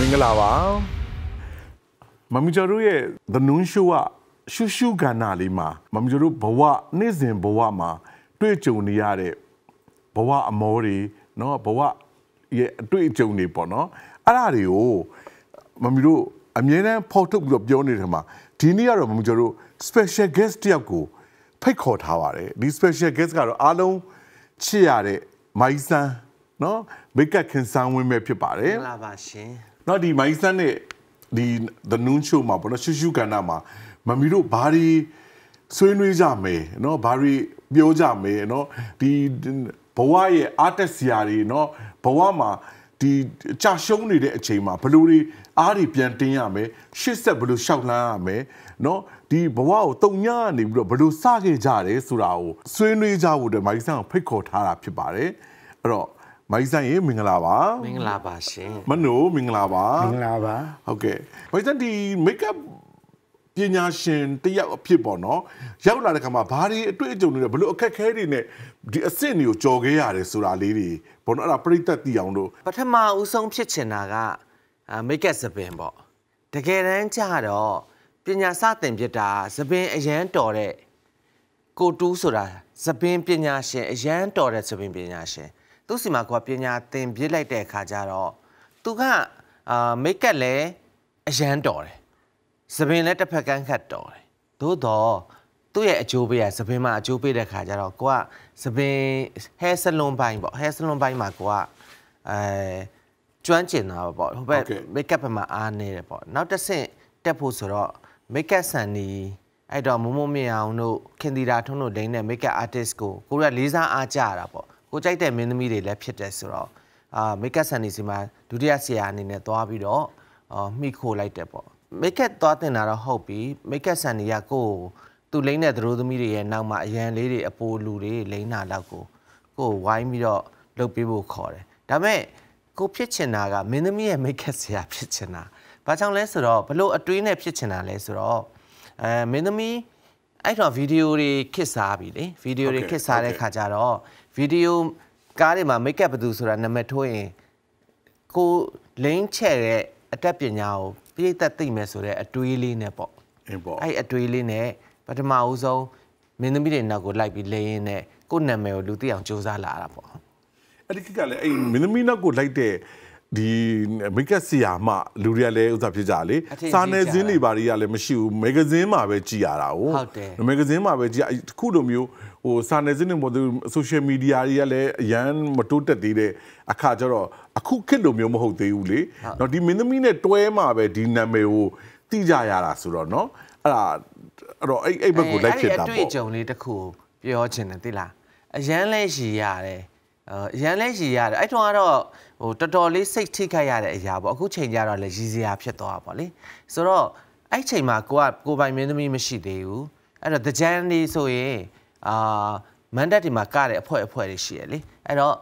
မင်္ဂလာပါမမီကျော်တို့ရဲ့ The Noon Show ကရှူးရှူးကဏ္ဍလေးမှာမမီကျော်တို့ဘဝနေ့စဉ်ဘဝမှာတွေ့ကြုံနေရတဲ့ဘဝအမောတွေเนาะဘဝရဲ့အတွေ့အကြုံတွေပေါ့เนาะအဲ့ဒါတွေကိုမမီတို့အမြဲတမ်းဖော်ထုတ်ပြီးတော့ပြောနေတယ်မှာဒီနေ့ကတော့မမီကျော်တို့ special guest တယောက်ကိုဖိတ်ခေါ်ထားပါတယ်ဒီ special guest ကတော့အားလုံးချစ်ရတဲ့မိုင်းဆန်းเนาะမိတ်ကခင်ဆန်းဝင်းပဲဖြစ်ပါတယ်မင်္ဂလာပါရှင်နော်ဒီမိုင်းဆန်နဲ့ဒီ the noon show မှာပေါ့နော်ရှူရှူကဏ္ဍမှာ မမီတို့ဘာတွေဆွေးနွေးကြမယ်နော်ဘာတွေပြောကြမယ်နော်ဒီဘဝရဲ့အားတက်စရာတွေနော်ဘဝမှာဒီကြာရှုံးနေတဲ့အချိန်မှာဘလို့တွေအားတွေပြန်တင်းရမယ်ရှစ်ဆက်ဘလို့ရှောက်လန်းရမယ်နော်ဒီဘဝကိုတုံညာနေပြီးတော့ဘလို့စခဲ့ကြတယ်ဆိုတာကိုဆွေးနွေးကြဖို့အတွက်မိုက်ဆန်ကိုဖိတ်ခေါ်ထားတာဖြစ်ပါတယ်အဲ့တော့မိုက်ဆန်ရေမင်္ဂလာပါမင်္ဂလာပါရှင်မနိုမင်္ဂလာပါမင်္ဂလာပါဟုတ်ကဲ့မိုက်ဆန်ဒီ make up ပညာရှင်တယောက်အဖြစ်ပေါ့နော်ရောက်လာတဲ့ခါမှာဘာတွေအတွေ့အကြုံတွေဘလို့အခက်ခဲတွေနဲ့ဒီအဆင့်တွေကိုကြော်ခဲ့ရတယ်ဆိုတာလေးတွေပေါ့နော်အဲ့ဒါပြိသက်တည်အောင်လို့ပထမဦးဆုံးဖြစ်ချင်တာက make up သပင်ပေါ့တကယ်တမ်းကျတော့ပညာစတင်ဖြစ်တာသပင်အရန်တော်တဲ့ကိုတူးဆိုတာသပင်ပညာရှင်အရန်တော်တဲ့သပင်ပညာရှင်သူ့စီမှာကိုကပညာသင်ပြလိုက်တဲ့အခါကျတော့သူကအာမိတ်ကပ်လည်းအရန်တော်တယ်။သပင်လည်းတစ်ဖက်ကန်းခတ်တော်တယ်။သို့တော့သူ့ရဲ့အကျိုးပေးရသပင်မှာအကျိုးပေးတဲ့ခါကျတော့ကိုကသပင် hair salon ဘိုင်းပေါ့ hair salon ဘိုင်းမှာကိုကအဲကျွမ်းကျင်တာပေါ့ဟိုဘက် makeup ဘက်မှာအားနေတယ်ပေါ့နောက်တစ်ဆင့်တက်ဖို့ဆိုတော့ makeup ဆန်နီအဲ့တော့မုံမမြင်အောင်တို့ခင်တီတာထုံးတို့လိမ့်တဲ့ makeup artist ကိုကိုကလေးစားအားကြတာပေါ့ကိုကြိုက်တဲ့မင်းသမီးတွေလည်းဖြစ်တယ်ဆိုတော့အာမိတ်ကပ်ဆန်နေစီမှာဒုတိယဆရာအနေနဲ့သွားပြီးတော့အော်မိခိုလိုက်တယ်ပေါ့မိတ်ကပ်သွားတင်တာတော့ဟုတ်ပြီမိတ်ကပ်ဆန်နေရကိုသူလိမ့်တဲ့သရိုးသမီးတွေရဲ့နောက်မှာအရန်လေးတွေအပိုလူတွေလိမ့်တာလောက်ကိုကိုဝိုင်းပြီးတော့လုပ်ပေးဖို့ခေါ်တယ်ဒါပေမဲ့ကိုဖြစ်ချင်တာကမင်းသမီးရဲ့မိတ်ကပ်ဆရာဖြစ်ချင်တာဘာကြောင့်လဲဆိုတော့ဘလို့အတွင်းနဲ့ဖြစ်ချင်တာလဲဆိုတော့အဲမင်းသမီးအဲ့တော့ဗီဒီယိုတွေခစ်စားပြီလေဗီဒီယိုတွေခစ်စားတဲ့ခါကျတော့ဗီဒီယိုကားတွေမှာမိတ်ကပ်ဘသူဆိုတာနာမည်ထိုးရင်ကိုလိမ့်ချဲ့တဲ့အတတ်ပညာကိုပြည့်သက်သိမယ်ဆိုတဲ့အတွေးလေးနဲ့ပေါ့အင်းပေါ့အဲ့အတွေးလေးနဲ့ပထမဦးဆုံးမင်းသမီးတွေနောက်ကိုလိုက်ပြီးလဲရင်းနဲ့ကိုနာမည်ကိုလူသိအောင်စူးစမ်းလာတာပေါ့အဲ့ဒီကလည်းအဲ့မင်းသမီးနောက်ကိုလိုက်တဲ့ဒီမိတ်ကဆီယာမှလူတွေကလည်းဥစ္စာဖြစ်ကြလေစားနေစင်းတွေဘာတွေကလည်းမရှိဘူးမဂ္ဂဇင်းမှာပဲကြည်ရတာဟုတ်တယ်မဂ္ဂဇင်းမှာပဲကြည်တခုလိုမျိုးဟိုစာနယ်ဇင်းတွေပေါ်သူ social media တွေကလည်းအရန်မတိုးတက်သေးတဲ့အခါကျတော့အခုခေတ်လိုမျိုးမဟုတ်သေးဘူးလေ။တော့ဒီမင်းသမီးနဲ့တွဲမှာပဲဒီနာမည်ကိုသိကြရတာဆိုတော့เนาะအဲ့ဒါအဲ့တော့အဲ့အဲ့ဘက်ကိုလိုက်ဖြစ်တာပေါ့။အဲ့ဒီအတွေ့အကြုံလေးတစ်ခုပြောချင်တယ်သိလား။အရန်လဲရည်ရတယ်။အရန်လဲရည်ရတယ်။အဲ့တော့ကတော့ဟိုတော်တော်လေးစိတ်ထိခိုက်ရတဲ့အရာပေါ့အခုချိန်ကြတော့လည်းရည်စရာဖြစ်သွားပါလေဆိုတော့အဲ့ချိန်မှာကိုကကိုပိုင်မင်းသမီးမရှိသေးဘူးအဲ့တော့တကြမ်းလေးဆိုရင်အာမန်ဒတ်ဒီမှာကတဲ့အဖွဲအဖွဲတွေရှိရလေအဲ့တော့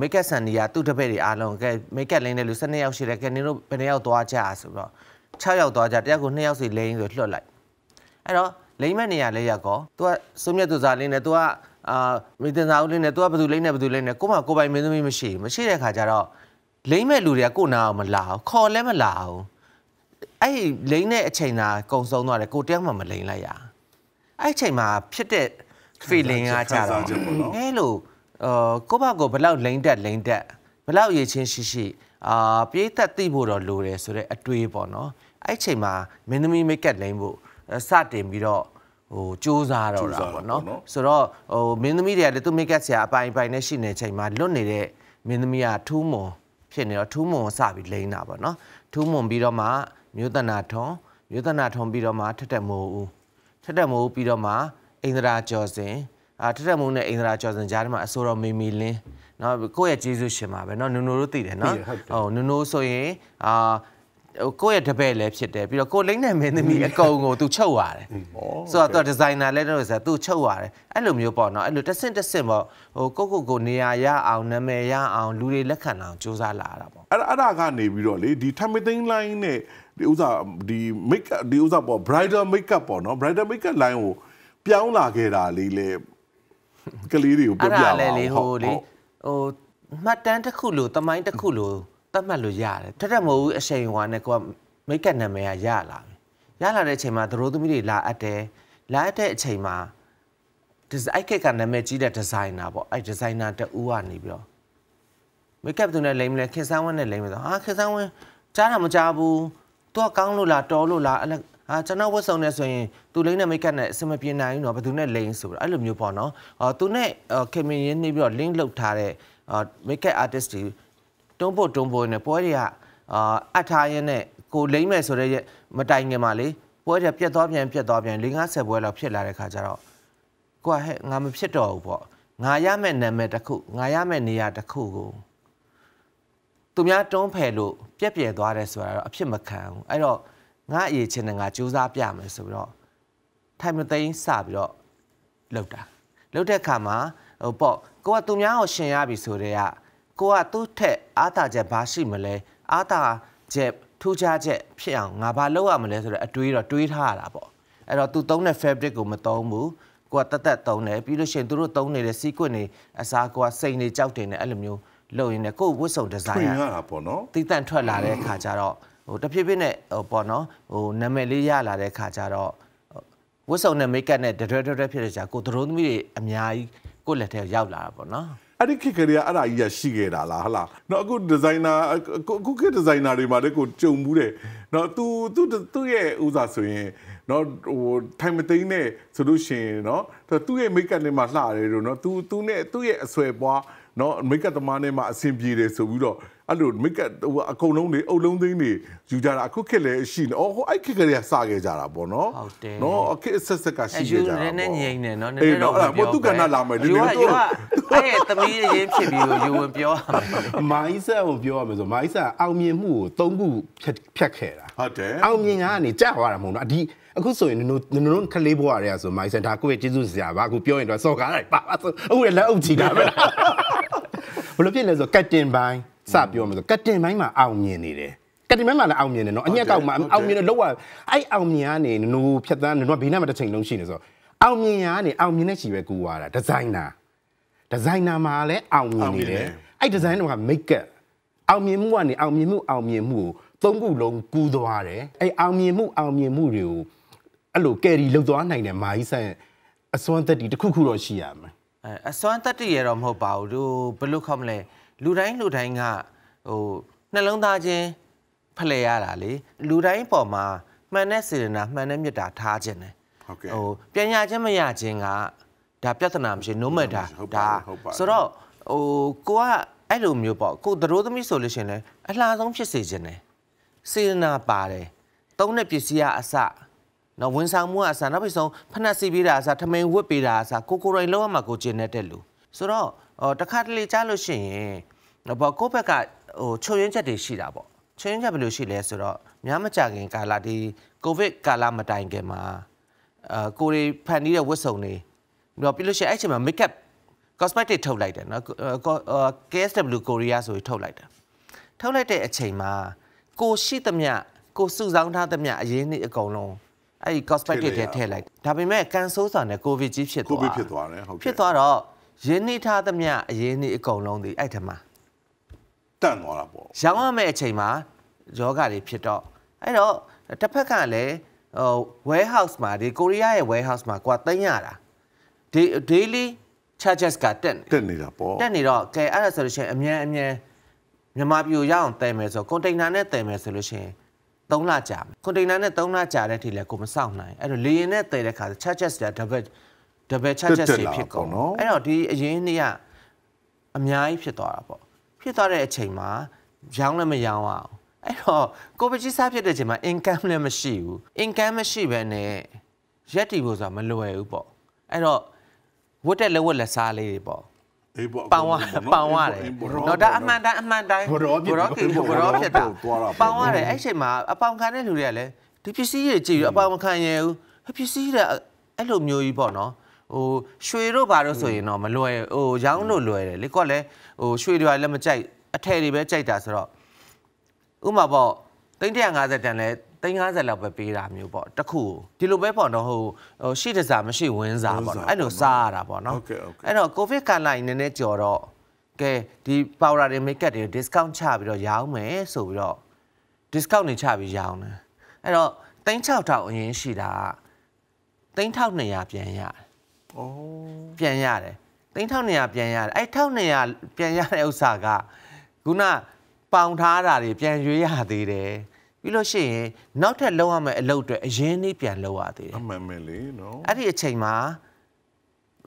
မိတ်ကက်ဆန်နီယာသူ့တပည့်တွေအားလုံးကဲမိတ်ကက်လင်းတဲ့လူ12ယောက်ရှိတယ်ကဲနင်တို့ဘယ်နှယောက်သွားကြဆိုတော့6ယောက်သွားကြတယောက်ကို2ယောက်စီလိမ့်ဆိုလွှတ်လိုက်အဲ့တော့လိမ့်မဲ့နေရာလေးရောက်ကော तू ကစုံမြတ်သူစားလင်းတယ် तू ကအာမိသင်စာဦးလေးနဲ့ तू ကဘယ်သူလိမ့်နေဘယ်သူလိမ့်နေကို့မှာကိုပိုင်မင်းသမီးမရှိဘူးမရှိတဲ့ခါကျတော့လိမ့်မဲ့လူတွေကကို့နာအောင်မလာဘူးခေါ်လည်းမလာဘူးအဲ့လိမ့်တဲ့အချိန်သာကုံဆုံးသွားတယ်ကိုတယောက်မှမလိမ့်လိုက်ရအဲ့အချိန်မှာဖြစ်တဲ့ feeling ကကြတော့အဲ့လိုအာကို့ဘာကိုဘလောက်လိမ့်တက်လိမ့်တက်ဘလောက်ရေချင်းရှိရှိအာပြေးသက်သိဖို့တော့လိုတယ်ဆိုတော့အတွေးပေါ့နော်အဲ့အချိန်မှာမင်းသမီးမိတ်ကပ်လိမ့်ဖို့စတင်ပြီးတော့ဟိုစူးစားတော့တာပေါ့နော်ဆိုတော့ဟိုမင်းသမီးတွေကလည်းသူမိတ်ကက်ဆရာအပိုင်ပိုင်နဲ့ရှိနေချိန်မှာလွတ်နေတဲ့မင်းသမီးကထူးမွန်ဖြစ်နေတော့ထူးမွန်စပြီးလိမ့်တာပေါ့နော်ထူးမွန်ပြီးတော့မှမြို့တနာထွန်မြို့တနာထွန်ပြီးတော့မှထက်တက်မိုးဦးထက်တက်မိုးပြီးတော့မှအင်္ဒရာကျော်စင်အာထက်တက်မိုးနဲ့အင်္ဒရာကျော်စင်ကြားထဲမှာအစိုးရမေမီလင်းနော်ကိုယ့်ရဲ့ကျေးဇူးရှင်ပါပဲနော်နူနိုတို့သိတယ်နော်ဟုတ်နူနိုဆိုရင်အာဟိုကိုယ့်ရဲ့တပည့်လည်းဖြစ်တယ်ပြီးတော့ကိုလိမ့်နဲ့မင်းသမီးအကုန်ကိုသူချုပ်ရတယ်။ဆိုတော့သူကဒီဇိုင်နာလည်းတော့ဆိုသူချုပ်ရတယ်။အဲ့လိုမျိုးပေါ့နော်အဲ့လိုတဆင့်တဆင့်ပေါ့ဟိုကိုကိုကိုနေရာရအောင် နာမည်ရအောင်လူတွေလက်ခံအောင်စူးစမ်းလာတာပေါ့။အဲ့အဲ့ဒါကနေပြီးတော့လေဒီ Timothy line နဲ့ဒီဥစားဒီ make ဒီဥစားပေါ့ bridal make up ပေါ့နော် bridal make up line ကို ပြောင်းလာခဲ့တာလေးလေကလေးတွေကိုပြပြပါအောင်။အဲ့ဒါလည်းလေဟိုလေဟိုမှတ်တမ်းတစ်ခုလို့တမိုင်းတစ်ခုလို့တတ်မှတ်လို့ရတယ်ထက်ထက်မဟုတ်ဘူးအချိန်ဟွာနဲ့ကိုကမိတ်ကနာမည်ကရလာပြီရလာတဲ့အချိန်မှာသရိုးသမီးတွေလာအပ်တယ်လာအပ်တဲ့အချိန်မှာဒီဇိုင်းကကနာမည်ကြီးတဲ့ဒီဇိုင်နာပေါ့အဲ့ဒီဇိုင်နာတူကနေပြီးတော့မိတ်ကပ်သူနဲ့လိမ့်မလဲခင်ဆန်းဝင်းနဲ့လိမ့်မလဲဟာခင်ဆန်းဝင်းကြားတာမကြားဘူးသူကကောင်းလို့လားတော်လို့လားအဲ့ဟာကျွန်တော်ဝတ်ဆောင်နေဆိုရင်သူလိမ့်နဲ့မိတ်ကပ်နဲ့အဆင်မပြေနိုင်ဘူးเนาะဘယ်သူနဲ့လိမ့်ဆိုတော့အဲ့လိုမျိုးပေါ့เนาะအော်သူနဲ့ခင်မင်းရင်းနေပြီးတော့ link လုပ်ထားတဲ့မိတ်ကပ် artist တွေတွန်းပို့တွန်းပို့နေပွဲတွေကအာအထားရင်းနဲ့ကိုလိမ့်မယ်ဆိုတဲ့မတိုင်ခင်မှာလေပွဲတွေပြက်သွားပြန်ပြက်သွားပြန်၄50ပွဲလောက်ဖြစ်လာတဲ့ခါကျတော့ကိုကဟဲ့ငါမဖြစ်တော့ဘူးပေါ့ငါရမဲ့နာမည်တစ်ခုငါရမဲ့နေရာတစ်ခုကိုသူများတွန်းဖယ်လို့ပြက်ပြယ်သွားတယ်ဆိုတာတော့အဖြစ်မခံဘူးအဲ့တော့ငါအရေးချင်းနဲ့ငါကြိုးစားပြမယ်ဆိုပြီးတော့ထိုင်မသိမ်းစပြီးတော့လောက်တာလောက်တဲ့အခါမှာဟိုပေါ့ကိုကသူများကိုရှင်ရပြီဆိုတဲ့ကကိုကသူ့ထက်အားသာချက်ဘာရှိမလဲအားသာချက်ထူးခြားချက်ဖြစ်အောင်ငါဘာလုပ်ရမလဲဆိုတော့အတွေးတော့တွေးထားရတာပေါ့အဲ့တော့သူသုံးတဲ့ fabric ကိုမသုံးဘူးကိုကတသက်သုံးတယ်ပြီးလို့ရှိရင်သူတို့သုံးနေတဲ့ sequence တွေအစားကိုကစိန်တွေကြောက်တယ်နဲ့အဲ့လိုမျိုးလုပ်ရင်းနဲ့ကိုဝတ်စုံ design ရတာပေါ့နော်တိတန့်ထွက်လာတဲ့ခါကျတော့ဟိုတဖြည်းဖြည်းနဲ့ဟိုပေါ့နော်ဟိုနာမည်လေးရလာတဲ့ခါကျတော့ဝတ်စုံနဲ့ makeup နဲ့တွဲတွဲတွဲဖြစ်တဲ့ကြာကိုသတို့သမီးတွေအများကြီးကိုလက်ထဲရောက်လာတာပေါ့နော်အဲ့ဒီခေတ်ကလေးကအဲ့ဒါကြီးကရှိခဲ့တာလားဟလားနော်အခုဒီဇိုင်နာအခုခေတ်ဒီဇိုင်နာတွေမှာလည်းကိုကြုံမှုတယ်နော် तू तू သူ့ရဲ့ဥစားဆိုရင်နော်ဟိုထိုင်မသိမ်းနဲ့ဆိုလို့ရှိရင်နော်သူ့ရဲ့မိတ်ကပ်လေးမှာလှတယ်လို့နော် तू तू နဲ့သူ့ရဲ့အဆွဲပွားနော်မိတ်ကပ်သမားနဲ့မှာအဆင်ပြေတယ်ဆိုပြီးတော့အဲ့လိုမိကဟိုအကုန်လုံးတွေအုပ်လုံးသိန်းတွေယူကြတာအခုခက်လေရှိနေ။အော်ဟိုအဲ့ခက်ကလေးကစခဲ့ကြတာပေါ့နော်။ဟုတ်တယ်။နော်အခက်အဆက်ဆက်ကရှိခဲ့ကြတာပေါ့။အဲ့ယူနေငိမ့်နေနော်။အဲ့တော့ဟိုသူကနာလာမယ်ဒီလိုတော့အဲ့ရဲ့သမီးရင်းဖြစ်ပြီးတော့ယူဝင်ပြောရမယ်။မိုင်းဆက်ကိုပြောရမယ်ဆိုမိုင်းဆက်အောင်မြင်မှုကိုသုံးခုဖြတ်ခဲ့တာ။ဟုတ်တယ်။အောင်မြင်ကနေကြာသွားတာမဟုတ်နော်။ဒီအခုဆိုရင်နင်တို့နင်တို့ကလေးဘွားတွေကဆိုမိုင်းဆက်ဒါကိုယ့်ရဲ့ကျေးဇူးစရာပါအခုပြောရင်တော့စော်ကားလိုက်ပါပါဆိုအခုလည်းလက်အုပ်ကြည့်တာပဲ။ဘယ်လိုဖြစ်လဲဆိုကတ်တင်ပိုင်းစပြောမှာဆိုကတင်ပိုင်းမှာအောင်မြင်နေတယ်ကတိမမလည်းအောင်မြင်တယ်နော်အညက်ကောက်မှာအောင်မြင်တယ်လောက်ရအဲ့အောင်မြင်ကနေနူဖြတ်သန်းနူကဘေးနားမှာတစ်ချိန်လုံးရှိနေဆိုအောင်မြင်ရကနေအောင်မြင်တဲ့ချီပဲကူရတာဒီဇိုင်နာဒီဇိုင်နာမှာလည်းအောင်မြင်နေတယ်အဲ့ဒီဇိုင်နာကမိတ်ကပ်အောင်မြင်မှုကနေအောင်မြင်မှုအောင်မြင်မှုကိုသုံးခုလုံးကူးသွားတယ်အဲ့အောင်မြင်မှုအောင်မြင်မှုတွေကိုအဲ့လိုကယ်ရီလောက်သွားနိုင်တယ်မာကြီးဆန်အစွမ်းတက်တီတစ်ခုခုတော့ရှိရမယ်အဲအစွမ်းတက်တီရတော့မဟုတ်ပါဘူးတို့ဘယ်လိုခေါမလဲလူတိုင်းလူတိုင်းကဟိုနှလုံးသားချင်းဖလှယ်ရတာလေလူတိုင်းပေါ်မှာမှန်တဲ့စေတနာမှန်တဲ့မေတ္တာထားခြင်းတယ်ဟုတ်ကဲ့ဟိုပြန်ရခြင်းမရခြင်းကဒါပြဿနာမရှိ no matter ဒါဆိုတော့ဟိုကိုကအဲ့လိုမျိုးပေါ့ကိုသရိုးသမီးဆိုလို့ရှင်လဲအလှဆုံးဖြစ်စေခြင်းတယ်စေတနာပါတယ်သုံးတဲ့ပစ္စည်းအစနော်ဝန်ဆောင်မှုအစနောက်ပြီးဆုံးဖက်နှက်စီးပေးတာအစထမင်းဝတ်ပေးတာအစကိုကိုရိုင်းလောက်ရမှာကိုကျင်တဲ့လူဆိုတော့အော်တခါတလေကြားလို့ရှိရင်ဘောကိုယ့်ဘက်ကဟိုချုပ်ရင်းချက်တွေရှိတာပေါ့ချုပ်ရင်းချက်ဘယ်လိုရှိလဲဆိုတော့များမကြခင်ကာလဒီကိုဗစ်ကာလမတိုင်ခင်မှာအာကိုရီဖန်တီးတဲ့ဝတ်စုံတွေတော့ပြီးလို့ရှိရင်အဲ့ချိန်မှာ makeup cosmetic ထုတ်လိုက်တယ်နော် KSW ကိုရီးယားဆိုပြီးထုတ်လိုက်တယ်ထုတ်လိုက်တဲ့အချိန်မှာကိုရှိသမျှကိုစုဆောင်းထားသမျှအရင်နေ့အကုန်လုံးအဲ့ဒီ cosmetic တွေထည့်လိုက်ဒါပေမဲ့ကန်ဆိုးဆောင်တဲ့ covid ကြီးဖြစ်သွား covid ဖြစ်သွားတယ်ဟုတ်ကဲ့ဖြစ်သွားတော့ရင်းနှီးထားသမျှအရင်းနှီးအကုန်လုံးဒီအဲ့ထမှာတန့်သွားတာပေါ့ရောင်းရမယ့်အချိန်မှာယောဂတွေဖြစ်တော့အဲ့တော့တစ်ဖက်ကလည်းဟို warehouse မှာဒီကိုရီးယားရဲ့ warehouse မှာကွာသိမ်းရတာဒီ daily charges ကတက်နေတက်နေတာပေါ့တက်နေတော့ကဲအဲ့ဒါဆိုလို့ရှိရင်အမြန်အမြန်မြန်မာပြည်ကိုရအောင်တည်မယ်ဆိုကွန်တိန်နာနဲ့တည်မယ်ဆိုလို့ရှိရင်3လကြာမယ်ကွန်တိန်နာနဲ့3လကြာတဲ့အထိလည်းကိုမစောင့်နိုင်အဲ့တော့လေရင်နဲ့တည်တဲ့ခါ charges က double တပည့်ချက်ချက်စီဖြစ်ကုန်အဲ့တော့ဒီအရင်နေ့ကအများကြီးဖြစ်သွားတာပေါ့ဖြစ်သွားတဲ့အချိန်မှာ ရောင်းလည်းမရောင်းအောင်အဲ့တော့ကိုပကြီးစားဖြစ်တဲ့အချိန်မှာ income လည်းမရှိဘူး income မရှိဘဲနဲ့ရက်တီဖို့ဆိုတာမလွယ်ဘူးပေါ့အဲ့တော့ဝတ်တဲ့လက်ဝတ်လက်စားလေးတွေပေါ့ပန်ဝါပန်ဝါတယ်တော့ဒါအမှန်တန်အမှန်တိုင်းဘရောဘရောကိဘရောဖြစ်တာပန်ဝါတယ်အဲ့ချိန်မှာအပောင်ခံတဲ့လူတွေကလည်းဒီပစ္စည်းတွေကြည့်ပြီးအပောင်မခံရဘူးပစ္စည်းတွေအဲ့လိုမျိုးကြီးပေါ့နော်ဟိုရွှေတို့ဘာလို့ဆိုရင်တော့မလွယ်ဟိုရောင်းလို့လွယ်တယ်လေကွက်လဲဟိုရွှေတွေလည်းမကြိုက်အထည်တွေပဲကြိုက်တာဆိုတော့ဥမာပေါ့350တန်လဲ350လောက်ပဲပေးတာမျိုးပေါ့တခုဒီလိုပဲပေါ့နော်ဟိုဟိုရှိတစားမရှိဝင်းစားပေါ့နော်အဲ့လိုစားရတာပေါ့နော်အဲ့တော့ကိုဗစ်ကာလကြီးနည်းနည်းကြော်တော့ကဲဒီပါဝါတွေမိတ်ကပ်တွေ discount ချပြီးတော့ရောင်းမယ်ဆိုပြီးတော့ discount တွေချပြီးရောင်းတယ်အဲ့တော့3600အရင်ရှိတာ3200ပြန်ရတယ်ဩပြန်ရတယ်3200ပြန်ရတယ်အဲ့1200ပြန်ရတဲ့ဥစ္စာကခုနပေါင်ထားတာတွေပြန်ရွေးရသေးတယ်ပြီးလို့ရှိရင်နောက်ထပ်လုံးရမယ့်အလုပ်တွေအရင်နေ့ပြန်လုပ်ရသေးတယ်အမှန်ပဲလေနော်အဲ့ဒီအချိန်မှာ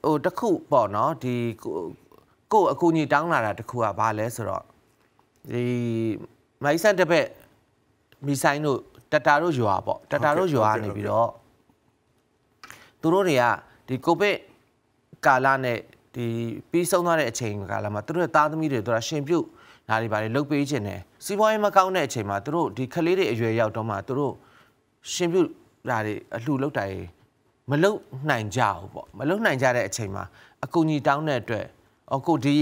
ဟိုတခုပေါ့နော်ဒီကိုအကူကြီးတောင်းလာတာတခုကဘာလဲဆိုတော့ဒီမိုက်ဆန်တပက်မီဆိုင်တို့တတာတို့ရွာပေါ့တတာတို့ရွာနေပြီးတော့သူတို့တွေကဒီကိုဗစ်ကာလနဲ့ဒီပြီးဆုံးသွားတဲ့အချိန်ကာလမှာသူတို့ရဲ့သားသမီးတွေတို့ကရှင်ပြုတ်နာတွေပါတယ်လုတ်ပေးခြင်းတယ်စီးပွားရေးမကောင်းတဲ့အချိန်မှာသူတို့ဒီကလေးတွေအရွယ်ရောက်တော့မှသူတို့ရှင်ပြုတ်ဓာတွေအလှလုတ်တာတွေမလုတ်နိုင်ကြဘူးပေါ့မလုတ်နိုင်ကြတဲ့အချိန်မှာအကူကြီးတောင်းတဲ့အတွက်အော်ကိုဒီ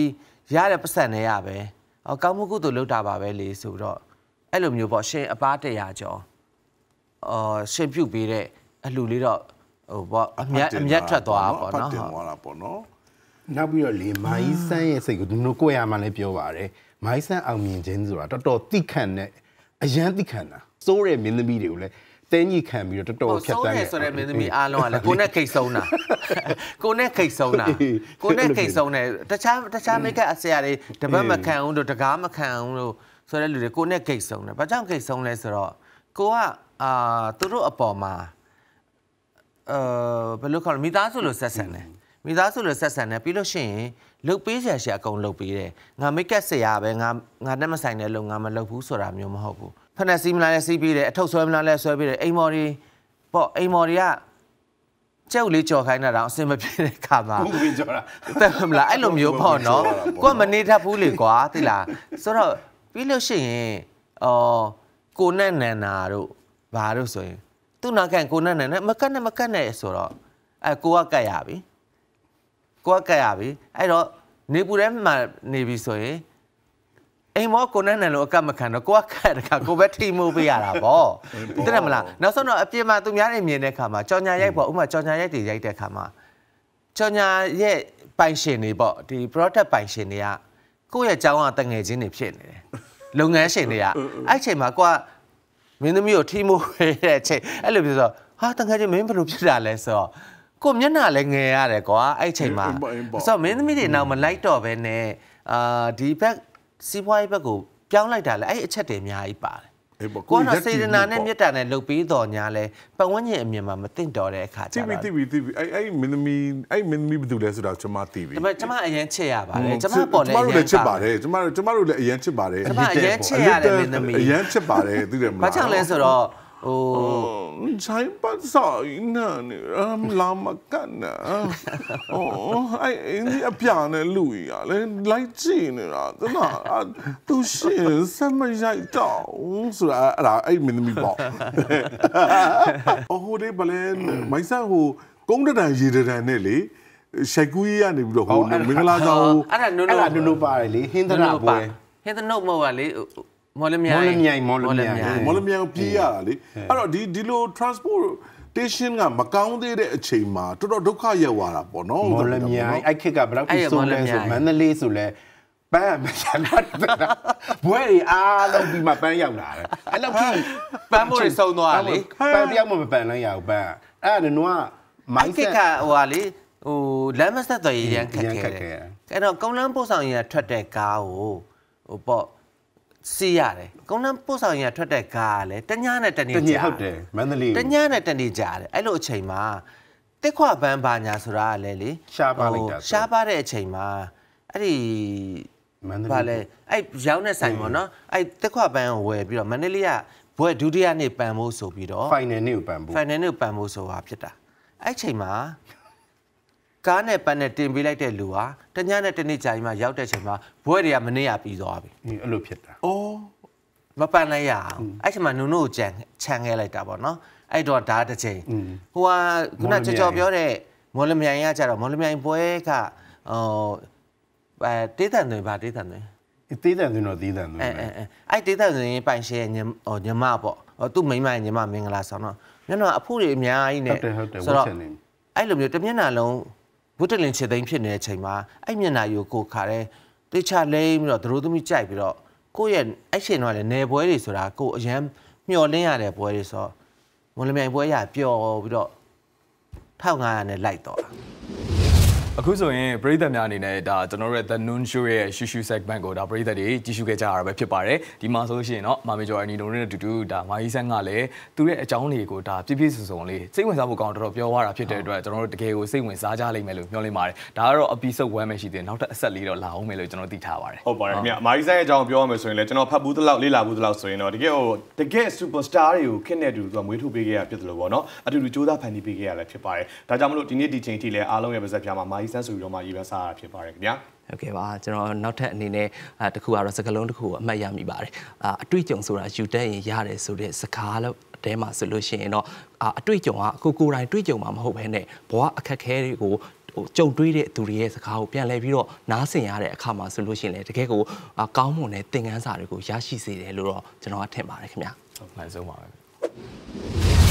ရတဲ့ပတ်စံနဲ့ရပဲအော်ကောင်းမှုကုသိုလ်လုတ်တာပါပဲလေဆိုတော့အဲ့လိုမျိုးပေါ့ရှင်အပားတရာကျော်အော်ရှင်ပြုတ်ပေးတဲ့အလှလေးတော့ဟိုပေါ့အမြတ်အမြတ်ထွက်သွားပေါ့နော်ဟုတ်ပါတော့ပေါ့နော်နောက်ပြီးတော့လေမိုင်းဆန်းရဲ့စိတ်ကိုဒီလိုကိုရမှလည်းပြောပါရတယ်မိုင်းဆန်းအောင်မြင်ခြင်းဆိုတာတော်တော်သိခံတဲ့အရန်သိခံတာစိုးတဲ့မင်းသမီးတွေကိုလည်းတင်းကြီးခံပြီးတော့တော်တော်ဖြတ်တန်းတယ်ဆိုတဲ့မင်းသမီးအားလုံးကလည်းကိုနဲ့ခိတ်ဆုံးတာကိုနဲ့ခိတ်ဆုံးတာကိုနဲ့ခိတ်ဆုံးတယ်တခြားတခြားမိတ်ကအဆရာတွေတပတ်မခံအောင်တို့တကားမခံအောင်တို့ဆိုတဲ့လူတွေကိုနဲ့ခိတ်ဆုံးတယ်ဘာကြောင့်ခိတ်ဆုံးလဲဆိုတော့ကိုကအာသူတို့အပေါ်မှာအာဘယ်လိုခေါ်လဲမိသားစုလိုဆက်ဆံတယ်မိသားစုလိုဆက်ဆံတယ်ပြီးလို့ရှိရင်လုတ်ပေးဆရာဆရာအကုန်လုတ်ပေးတယ်ငါမိတ်ကက်ဆရာပဲငါငါနဲ့မဆိုင်တဲ့လုပ်ငါမလုပ်ဘူးဆိုတာမျိုးမဟုတ်ဘူးဖက်နက်စီးမလားလဲစီးပေးတယ်အထုပ်ဆွဲမလားလဲဆွဲပေးတယ်အိမ်မော်ဒီပေါ့အိမ်မော်ဒီကကျုပ်လေးကြော်ခိုင်းတာတော့အဆင်မပြေတဲ့ခါမှာကိုဝင်ကြော်တာတက်မလားအဲ့လိုမျိုးပေါ့နော်ကိုကမနေတတ်ဘူးလေကွာသိလားဆိုတော့ပြီးလို့ရှိရင်အော်ကိုနဲ့နန္နာတို့ဘာတို့ဆိုရင်သူ့နာကန်ကိုနဲ့နဲ့မကတ်နဲ့မကတ်နဲ့ဆိုတော့အဲကိုကကတ်ရပြီကိုကကတ်ရပြီအဲ့တော့နေပူထဲမှာနေပြီဆိုရင်အိမ်မောကိုနဲ့နဲ့လို့အကတ်မခံတော့ကိုကကတ်တခါကိုပဲထိမိုးပေးရတာပေါ့တကယ်မလားနောက်ဆုံးတော့အပြင်မှာသူများတွေမြင်တဲ့ခါမှာကြောင်ညာရိုက်ပေါ့ဥမာကြောင်ညာရိုက်တွေရိုက်တဲ့ခါမှာကြောင်ညာရဲ့ပိုင်ရှင်တွေပေါ့ဒီ product ပိုင်ရှင်တွေကကိုယ့်ရဲ့အကြောင်းအတငယ်ချင်းတွေဖြစ်နေတယ်လုပ်ငန်းရှင်တွေကအဲ့ချိန်မှာကိုကမင်းသမီးကိုထီမိုးရတဲ့အချိန်အဲ့လိုပြောဆိုဟာတန်ခါချင်းမင်းဘယ်လိုဖြစ်တာလဲဆိုတော့ကိုမျက်နှာလည်းငယ်ရတယ်ကွာအဲ့ချိန်မှာဆိုတော့မင်းသမီးတွေနောက်မလိုက်တော့ဘဲနဲ့အာဒီဘက်စီးပွားရေးဘက်ကိုပြောင်းလိုက်တာလဲအဲ့အချက်တွေအများကြီးပါတယ်ကိုကစေတနာနဲ့မြတ်တာနဲ့လှုပ်ပြီးတော်ညာလဲပတ်ဝန်းကျင်အမြင်မှာမသိတော်တဲ့အခါကျတော့တိပီတိပီအဲ့အဲ့မင်းသမီးအဲ့မင်းသမီးဘယ်သူလဲဆိုတော့ကျွန်မသိပြီဒါပေမဲ့ကျွန်မအရင်ချစ်ရပါတယ်ကျွန်မပေါ်လဲကျွန်မတို့လည်းချစ်ပါတယ်ကျွန်မတို့ကျွန်မတို့လည်းအရင်ချစ်ပါတယ်ကျွန်မအရင်ချစ်ရတဲ့မင်းသမီးအရင်ချစ်ပါတယ်သိတယ်မလားဘာကြောင့်လဲဆိုတော့ Oh, saya pasal ina ni um, lama kan na. Oh, ai ini apa ni lui ya? Le lai ji ni lah. Tu na, tu si sama jai tau. Sura, lah, ai min mi bok. Oh, deh balen, macam ho, kong dah dah jadi dah ni le. ရှိုက်ကူကြီးကနေပြီးတော့ဟိုမင်္ဂလာဆောင်အဲ့ဒါနိုးနိုးအဲ့ဒါနိုးနိုးပါတယ်လေဟင်းသနာပွဲဟင်းသနုတ်မဟုတ်ပါလေမော်လမြိုင်မော်လမြိုင်မော်လမြိုင်မော်လမြိုင်ကိုပြေးရတာလေအဲ့တော့ဒီဒီလို transport station ကမကောင်းသေးတဲ့အချိန်မှာတော်တော်ဒုက္ခရောက်သွားတာပေါ့နော်မော်လမြိုင်အဲ့ခက်ကဘယ်လောက်ထိဆိုးလဲဆိုမန္တလေးဆိုလဲပန်းမချမ်းတာဘွဲတွေအားလုံးပြီးမှပန်းရောက်လာတယ်အဲ့လောက်ထိပန်းမို့တွေစုံသွားလေပန်းတယောက်မှမပန်းနိုင်ရဘူးပန်းအဲ့ဒါကတော့မိုင်းဆက်ကဟိုဟာလေဟိုလမ်းမဆက်သွယ်ရန်ခက်ခဲတယ်အဲ့တော့ကုန်းလမ်းပို့ဆောင်ရန်ထွက်တဲ့ကားကိုဟိုပေါ့စီးရတယ်ကုန်းလန်းပို့ဆောင်ရင်ထွက်တဲ့ကားကလည်းတညနဲ့တနေ့ကြာတယ်ဟုတ်တယ်မန္တလေးတညနဲ့တနေ့ကြာတယ်အဲ့လိုအချိန်မှာတက်ခွပန်းဘာညာဆိုတာကလည်းလေရှားပါလိုက်တာရှားပါတဲ့အချိန်မှာအဲ့ဒီမန္တလေးဘာလဲအဲ့ရောင်းတဲ့ဆိုင်ပေါ့နော်အဲ့တက်ခွပန်းကိုဝယ်ပြီးတော့မန္တလေးကဘွဲဒုတိယနေ့ပန်ဖို့ဆိုပြီးတော့ final နေ့ကိုပန်ဖို့ final နေ့ကိုပန်ဖို့ဆိုတာဖြစ်တာအဲ့ချိန်မှာကားနဲ့ပန်းနဲ့တင်ပေးလိုက်တဲ့လူဟာတညနဲ့တနေ့ကြာကြီးမှရောက်တဲ့ချိန်မှာဘွဲတွေကမနေရပြီးသွားပြီအဲ့လိုဖြစ်တာအိုးမပန်းလိုက်ရအောင်အဲ့ချိန်မှာနုံနုကိုကြံခြံခဲလိုက်တာပေါ့နော်အဲ့တော့ဒါတစ်ချိန်ဟိုကခုနကြော်ကြော်ပြောတဲ့မော်လမြိုင်ကကြတော့မော်လမြိုင်ပွဲကဟိုအဲတေးတန်တွေပါတေးတန်တွေတေးတန်တွေတော့တေးတန်တွေအဲအဲအဲ့တေးတန်တွေပိုင်ရှဲညမညမပေါ့သူ့မိန်းမညမမင်္ဂလာဆောင်တော့မျက်နှာအဖုတွေအများကြီးနေဆိုတော့အဲ့လိုမျိုးတမျက်နှာလုံးဝတ်တလင်ချစ်သိမ်းဖြစ်နေတဲ့အချိန်မှာအဲ့မျက်နှာယူကိုခါတဲ့တေချာလိမ့်ပြီးတော့သတို့သမီးကြိုက်ပြီးတော့ကိုယ့်ရဲ့အဲ့ချိန်တော့လည်းနယ်ပွဲတွေဆိုတာကိုအရန်မျောလင်းရတဲ့ပွဲတွေဆိုတော့မွန်လမြိုင်ပွဲရပျော်ပြီးတော့1500နဲ့လိုက်တော့တာအခုဆိုရင်ပရိသတ်များအနေနဲ့ဒါကျွန်တော်တို့ရဲ့ The Noon Show ရဲ့ Shushu segment ကိုဒါပရိသတ်တွေကြည့်ရှုခဲ့ကြရတာပဲဖြစ်ပါတယ်ဒီမှာဆိုလို့ရှိရင်တော့မာမေကျော်အနီတို့နဲ့အတူတူဒါမာကြီးဆန်းကလည်းသူ့ရဲ့အကြောင်းတွေကိုဒါပြည့်ပြည့်စုံစုံလေးစိတ်ဝင်စားဖို့ကောင်းတော်တော်ပြောသွားတာဖြစ်တဲ့အတွက်ကျွန်တော်တို့တကယ်ကိုစိတ်ဝင်စားကြလိမ့်မယ်လို့မျှော်လင့်ပါတယ်ဒါကတော့ episode 1ပဲရှိသေးတယ်နောက်ထပ်အဆက်လေးတော့လာအောင်မယ်လို့ကျွန်တော်သိထားပါတယ်ဟုတ်ပါတယ်ခင်ဗျမာကြီးဆန်းရဲ့အကြောင်းကိုပြောရမယ်ဆိုရင်လည်းကျွန်တော်ဖတ်ဘူးသလောက်လေ့လာဘူးသလောက်ဆိုရင်တော့တကယ်ဟိုတကယ် superstar တွေကိုခင်တဲ့တူသူကမွေးထုတ်ပေးခဲ့ရဖြစ်တယ်လို့ပေါ့နော်အတူတူစူးစမ်းဖန်တီးပေးခဲ့ရလည်းဖြစ်ပါတယ်ဒါကြောင့်မလို့ဒီနေ့ဒီချိန်ထိလည်းအားလုံးရဲ့ပါဇက်ပြားမှာကြီးစန်းဆိုပြီးတော့မှရေးပါစားတာဖြစ်ပါတယ်ခင်ဗျာဟုတ်ကဲ့ပါကျွန်တော်နောက်ထပ်အနေနဲ့တခုကတော့စကားလုံးတစ်ခုကိုအမှတ်ရမိပါတယ်အတွေ့အကြုံဆိုတာယူတတ်ရင်ရတယ်ဆိုတဲ့စကားလို့တဲမှာဆိုလို့ရှိရင်တော့အတွေ့အကြုံကကိုကိုယ်တိုင်တွေ့ကြုံမှာမဟုတ်ဘဲနဲ့ဘဝအခက်ခဲတွေကိုဟိုကြုံတွေးတဲ့သူတွေရဲ့စကားကိုပြန်လှည့်ပြီးတော့နားဆင်ရတဲ့အခါမှာဆိုလို့ရှိရင်လည်းတကယ်ကိုကောင်းမွန်တဲ့သင်ခန်းစာတွေကိုရရှိစေတယ်လို့တော့ကျွန်တော်ကထင်ပါတယ်ခင်ဗျာဟုတ်မှန်ဆုံးပါပဲ